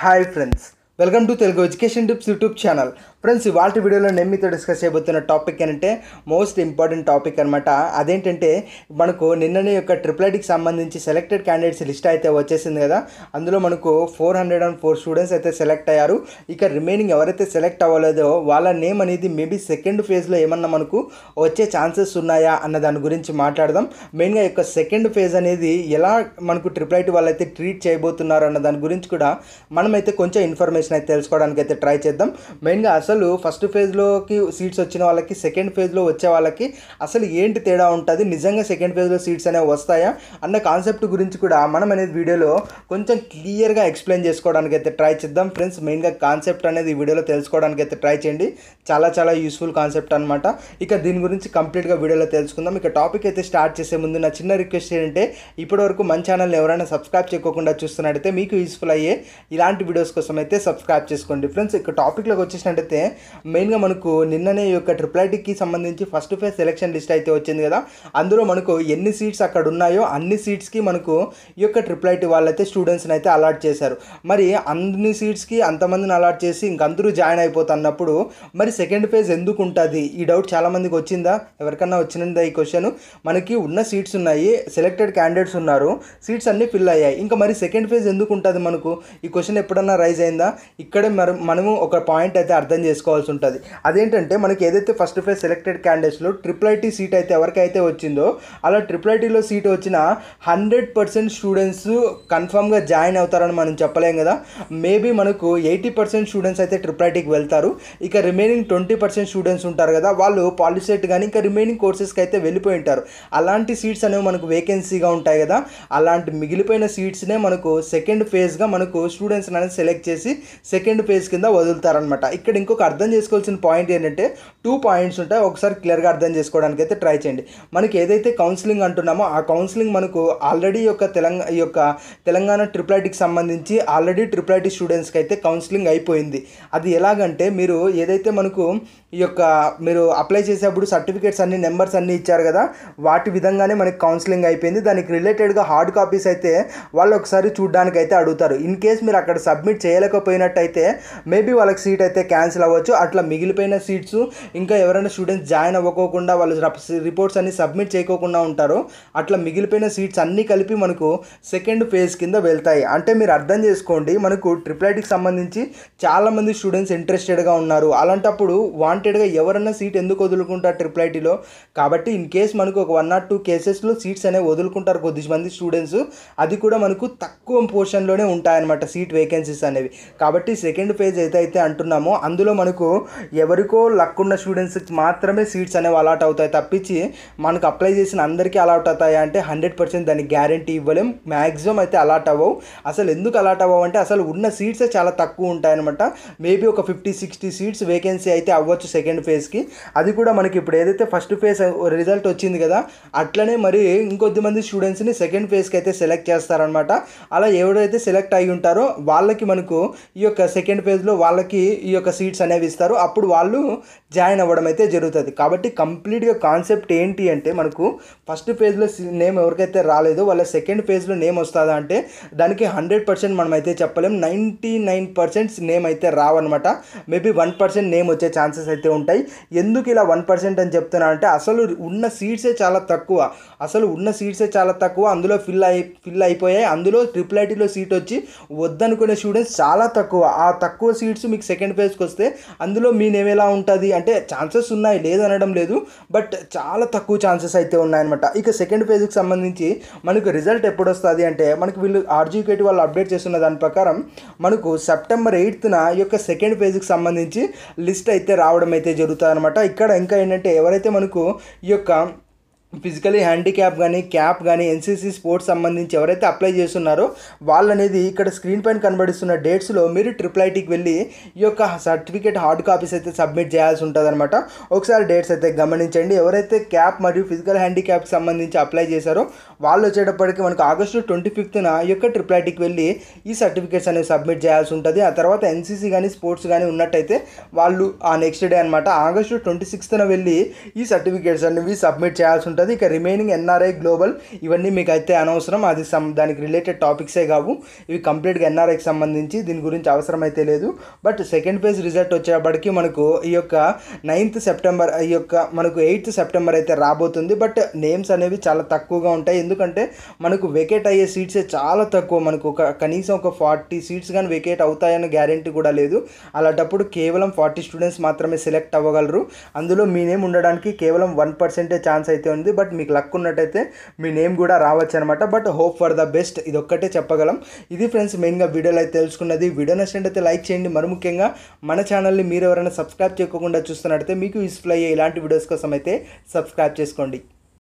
Hi friends, welcome to Telugu education tips YouTube channel friends ఇవాళ వీడియోలో నేను మీతో డిస్కస్ చేయబోతున్న టాపిక్ ఏంటంటే మోస్ట్ ఇంపార్టెంట్ టాపిక్ అనమాట అదేంటంటే మనకు నిన్ననే యొక్క ట్రిపుల్ ఐటీకి సంబంధించి సెలెక్టెడ్ క్యాండిడేట్స్ లిస్ట్ అయితే వచ్చేసింది కదా అందులో మనకు four hundred and four students అయితే సెలెక్ట్ అయ్యారు ఇక రిమైనింగ్ ఎవరైతే సెలెక్ట్ అవ్వలేదో వాళ్ళ నేమ్ అనేది మేబీ సెకండ్ ఫేజ్లో ఏమన్నా మనకు వచ్చే ఛాన్సెస్ ఉన్నాయా అన్న దాని గురించి మాట్లాడదాం మెయిన్గా యొక్క సెకండ్ ఫేజ్ అనేది ఎలా మనకు ట్రిపుల్ ఐటీ వాళ్ళైతే ట్రీట్ చేయబోతున్నారు అన్న దాని గురించి కూడా మనమైతే కొంచెం ఇన్ఫర్మేషన్ ఇన్ఫర్మేషన్ అయితే తెలుసుకోవడానికి అయితే ట్రై చేద్దాం మెయిన్గా అసలు ఫస్ట్ ఫేజ్లోకి సీట్స్ వచ్చిన వాళ్ళకి సెకండ్ ఫేజ్లో వచ్చే వాళ్ళకి అసలు ఏంటి తేడా ఉంటుంది నిజంగా సెకండ్ ఫేజ్లో సీట్స్ అనేవి వస్తాయా అన్న కాన్సెప్ట్ గురించి కూడా మనం అనేది వీడియోలో కొంచెం క్లియర్గా ఎక్స్ప్లెయిన్ చేసుకోవడానికి అయితే ట్రై చేద్దాం ఫ్రెండ్స్ మెయిన్గా కాన్సెప్ట్ అనేది వీడియోలో తెలుసుకోవడానికి అయితే ట్రై చేయండి చాలా చాలా యూస్ఫుల్ కాన్సెప్ట్ అనమాట ఇక దీని గురించి కంప్లీట్గా వీడియోలో తెలుసుకుందాం ఇక టాపిక్ అయితే స్టార్ట్ చేసే ముందు నా చిన్న రిక్వెస్ట్ ఏంటంటే ఇప్పటివరకు మన ఛానల్ని ఎవరైనా సబ్స్క్రైబ్ చేసుకోకుండా చూస్తున్నట్టయితే మీకు యూస్ఫుల్ అయ్యే ఇలాంటి వీడియోస్ కోసం అయితే సబ్ సబ్స్క్రైబ్ చేసుకోండి ఫ్రెండ్స్ ఇక టాపిక్లోకి వచ్చేసినట్టయితే మెయిన్గా మనకు నిన్ననే యొక్క ట్రిపుల్ ఐటీకి సంబంధించి ఫస్ట్ ఫేజ్ సెలెక్షన్ లిస్ట్ అయితే వచ్చింది కదా అందులో మనకు ఎన్ని సీట్స్ అక్కడ ఉన్నాయో అన్ని సీట్స్కి మనకు ఈ యొక్క ట్రిపుల్ ఐటీ వాళ్ళైతే స్టూడెంట్స్ని అయితే అలాట్ చేశారు మరి అన్ని సీట్స్కి అంతమందిని అలాట్ చేసి ఇంకందరూ జాయిన్ అయిపోతున్నప్పుడు మరి సెకండ్ ఫేజ్ ఎందుకు ఉంటుంది ఈ డౌట్ చాలామందికి వచ్చిందా ఎవరికన్నా వచ్చినందా ఈ క్వశ్చన్ మనకి ఉన్న సీట్స్ ఉన్నాయి సెలెక్టెడ్ క్యాండిడేట్స్ ఉన్నారు సీట్స్ అన్నీ ఫిల్ అయ్యాయి ఇంకా మరి సెకండ్ ఫేజ్ ఎందుకు ఉంటుంది మనకు ఈ క్వశ్చన్ ఎప్పుడన్నా రైజ్ అయిందా ఇక్కడ మనం మనము ఒక పాయింట్ అయితే అర్థం చేసుకోవాల్సి ఉంటుంది అదేంటంటే మనకి ఏదైతే ఫస్ట్ ఫేజ్ సెలెక్టెడ్ క్యాండిడేట్స్లో ట్రిపుల్ ఐటీ సీట్ అయితే ఎవరికైతే వచ్చిందో అలా ట్రిపుల్ ఐటీలో సీట్ వచ్చిన హండ్రెడ్ పర్సెంట్ స్టూడెంట్స్ కన్ఫామ్గా జాయిన్ అవుతారని మనం చెప్పలేం కదా మేబీ మనకు ఎయిటీ పర్సెంట్ స్టూడెంట్స్ అయితే ట్రిపుల్ ఐటీకి వెళ్తారు ఇక రిమైనింగ్ ట్వంటీ పర్సెంట్ స్టూడెంట్స్ ఉంటారు కదా వాళ్ళు పాలిసెట్ కానీ ఇంకా రిమైనింగ్ కోర్సెస్కి అయితే వెళ్ళిపోయి ఉంటారు అలాంటి సీట్స్ అనేవి మనకు వేకెన్సీగా ఉంటాయి కదా అలాంటి మిగిలిపోయిన సీట్స్నే మనకు సెకండ్ ఫేజ్గా మనకు స్టూడెంట్స్ అనేది సెలెక్ట్ చేసి సెకండ్ ఫేజ్ కింద వదులుతారనమాట ఇక్కడ ఇంకొక అర్థం చేసుకోవాల్సిన పాయింట్ ఏంటంటే టూ పాయింట్స్ ఉంటాయి ఒకసారి క్లియర్గా అర్థం చేసుకోవడానికి అయితే ట్రై చేయండి మనకి ఏదైతే కౌన్సిలింగ్ అంటున్నామో ఆ కౌన్సిలింగ్ మనకు ఆల్రెడీ యొక్క తెలంగాణ యొక్క తెలంగాణ ట్రిపుల్ ఐటీకి సంబంధించి ఆల్రెడీ ట్రిపుల్ ఐటీ స్టూడెంట్స్కి అయితే కౌన్సిలింగ్ అయిపోయింది అది ఎలాగంటే మీరు ఏదైతే మనకు ఈ యొక్క మీరు అప్లై చేసేప్పుడు సర్టిఫికేట్స్ అన్ని నెంబర్స్ అన్నీ ఇచ్చారు కదా వాటి విధంగానే మనకి కౌన్సిలింగ్ అయిపోయింది దానికి రిలేటెడ్గా హార్డ్ కాపీస్ అయితే వాళ్ళు ఒకసారి చూడడానికి అయితే అడుగుతారు ఇన్ కేస్ మీరు అక్కడ సబ్మిట్ చేయలేకపోయిన అయినట్టయితే మేబీ వాళ్ళకి సీట్ అయితే క్యాన్సిల్ అవ్వచ్చు అట్లా మిగిలిపోయిన సీట్స్ ఇంకా ఎవరైనా స్టూడెంట్స్ జాయిన్ అవ్వకోకుండా వాళ్ళు రిపోర్ట్స్ అన్ని సబ్మిట్ చేయకోకుండా ఉంటారో అట్లా మిగిలిపోయిన సీట్స్ అన్నీ కలిపి మనకు సెకండ్ ఫేజ్ కింద వెళ్తాయి అంటే మీరు అర్థం చేసుకోండి మనకు ఐటీకి సంబంధించి చాలామంది స్టూడెంట్స్ ఇంట్రెస్టెడ్గా ఉన్నారు అలాంటప్పుడు వాంటెడ్గా ఎవరైనా సీట్ ఎందుకు వదులుకుంటారు ఐటీలో కాబట్టి ఇన్ కేస్ మనకు ఒక వన్ నాట్ టూ కేసెస్లో సీట్స్ అనేవి వదులుకుంటారు కొద్ది మంది స్టూడెంట్స్ అది కూడా మనకు తక్కువ పోర్షన్లోనే ఉంటాయన్నమాట సీట్ వేకెన్సీస్ అనేవి కాబట్టి కాబట్టి సెకండ్ ఫేజ్ ఏదైతే అంటున్నామో అందులో మనకు ఎవరికో లక్ ఉన్న స్టూడెంట్స్కి మాత్రమే సీట్స్ అనేవి అలాట్ అవుతాయి తప్పించి మనకు అప్లై చేసిన అందరికీ అలాట్ అవుతాయా అంటే హండ్రెడ్ పర్సెంట్ దానికి గ్యారంటీ ఇవ్వలేం మ్యాక్సిమం అయితే అలాట్ అవ్వవు అసలు ఎందుకు అలాట్ అవ్వవు అంటే అసలు ఉన్న సీట్సే చాలా తక్కువ ఉంటాయన్నమాట మేబీ ఒక ఫిఫ్టీ సిక్స్టీ సీట్స్ వేకెన్సీ అయితే అవ్వచ్చు సెకండ్ ఫేజ్కి అది కూడా మనకి ఇప్పుడు ఏదైతే ఫస్ట్ ఫేజ్ రిజల్ట్ వచ్చింది కదా అట్లనే మరి ఇంకొద్ది మంది స్టూడెంట్స్ని సెకండ్ ఫేజ్కి అయితే సెలెక్ట్ చేస్తారనమాట అలా ఎవరైతే సెలెక్ట్ అయి ఉంటారో వాళ్ళకి మనకు ఈ యొక్క సెకండ్ ఫేజ్లో వాళ్ళకి ఈ యొక్క సీట్స్ అనేవి ఇస్తారు అప్పుడు వాళ్ళు జాయిన్ అవ్వడం అయితే జరుగుతుంది కాబట్టి కంప్లీట్గా కాన్సెప్ట్ ఏంటి అంటే మనకు ఫస్ట్ ఫేజ్లో నేమ్ ఎవరికైతే రాలేదో వాళ్ళ సెకండ్ ఫేజ్లో నేమ్ వస్తుందా అంటే దానికి హండ్రెడ్ పర్సెంట్ మనం అయితే చెప్పలేం నైంటీ నైన్ పర్సెంట్ నేమ్ అయితే రావన్నమాట మేబీ వన్ పర్సెంట్ నేమ్ వచ్చే ఛాన్సెస్ అయితే ఉంటాయి ఎందుకు ఇలా వన్ పర్సెంట్ అని చెప్తున్నా అంటే అసలు ఉన్న సీట్సే చాలా తక్కువ అసలు ఉన్న సీట్సే చాలా తక్కువ అందులో ఫిల్ అయి ఫిల్ అయిపోయాయి అందులో ట్రిపుల్ ఐటీలో సీట్ వచ్చి వద్దనుకునే స్టూడెంట్స్ చాలా తక్కువ తక్కువ ఆ తక్కువ సీట్స్ మీకు సెకండ్ పేజ్కి వస్తే అందులో మీ నేమ్ ఎలా ఉంటుంది అంటే ఛాన్సెస్ ఉన్నాయి లేదనడం లేదు బట్ చాలా తక్కువ ఛాన్సెస్ అయితే ఉన్నాయన్నమాట ఇక సెకండ్ పేజ్కి సంబంధించి మనకు రిజల్ట్ ఎప్పుడు వస్తుంది అంటే మనకు వీళ్ళు ఆర్జీకేటి వాళ్ళు అప్డేట్ చేస్తున్న దాని ప్రకారం మనకు సెప్టెంబర్ ఎయిత్న ఈ యొక్క సెకండ్ పేజ్కి సంబంధించి లిస్ట్ అయితే రావడం అయితే జరుగుతుంది అనమాట ఇక్కడ ఇంకా ఏంటంటే ఎవరైతే మనకు ఈ యొక్క ఫిజికల్లీ హ్యాండిక్యాప్ గాని క్యాప్ గాని NCC స్పోర్ట్స్ సంబంధించి ఎవరైతే అప్లై చేసున్నారో వాళ్ళ అనేది ఇక్కడ స్క్రీన్ పై కనిపబడుతున్న డేట్స్ లో మీరు TRIPATI కి వెళ్ళి ఈ యొక్క సర్టిఫికెట్ హార్డ్ కాపీస్ అయితే సబ్మిట్ చేయాల్సి ఉంటదన్నమాట ఒకసారి డేట్స్ అయితే గమనించండి ఎవరైతే క్యాప్ మరి ఫిజికల్ హ్యాండిక్యాప్ సంబంధించి అప్లై చేశారో వాళ్ళ వచ్చేప్పటికి మనకు ఆగస్ట్ 25 న ఈ యొక్క TRIPATI కి వెళ్ళి ఈ సర్టిఫికెట్స్ అన్ని సబ్మిట్ చేయాల్సి ఉంటది ఆ తర్వాత NCC గాని స్పోర్ట్స్ గాని ఉన్నట్టైతే వాళ్ళు ఆ నెక్స్ట్ డే అన్నమాట ఆగస్ట్ 26 న వెళ్ళి ఈ సర్టిఫికెట్స్ అన్ని వి సబ్మిట్ చేయాల్సి ఉంటుంది ఇక రిమైనింగ్ ఎన్ఆర్ఐ గ్లోబల్ ఇవన్నీ మీకు అయితే అనవసరం అది సమ్ దానికి రిలేటెడ్ టాపిక్సే కావు ఇవి కంప్లీట్గా ఎన్ఆర్ఐకి సంబంధించి దీని గురించి అవసరం అయితే లేదు బట్ సెకండ్ పేజ్ రిజల్ట్ వచ్చేప్పటికి మనకు ఈ యొక్క నైన్త్ సెప్టెంబర్ ఈ యొక్క మనకు ఎయిత్ సెప్టెంబర్ అయితే రాబోతుంది బట్ నేమ్స్ అనేవి చాలా తక్కువగా ఉంటాయి ఎందుకంటే మనకు వెకేట్ అయ్యే సీట్సే చాలా తక్కువ మనకు ఒక కనీసం ఒక ఫార్టీ సీట్స్ కానీ వెకేట్ అవుతాయని గ్యారంటీ కూడా లేదు అలాంటప్పుడు కేవలం ఫార్టీ స్టూడెంట్స్ మాత్రమే సెలెక్ట్ అవ్వగలరు అందులో మీ నేమ్ ఉండడానికి కేవలం వన్ పర్సెంటే ఛాన్స్ అయితే ఉంది ఉంది బట్ మీకు లక్ ఉన్నట్టయితే మీ నేమ్ కూడా రావచ్చు అనమాట but hope for the best ఇది ఒక్కటే చెప్పగలం ఇది ఫ్రెండ్స్ మెయిన్గా వీడియోలో అయితే తెలుసుకున్నది వీడియో నచ్చినట్టయితే లైక్ చేయండి మరి ముఖ్యంగా మన ఛానల్ని మీరు ఎవరైనా సబ్స్క్రైబ్ చేయకుండా చూస్తున్నట్టయితే మీకు యూస్ఫుల్ అయ్యే ఇలాంటి వీడియోస్ కోసం అయితే సబ్స్క్రైబ్ చేసుకోండి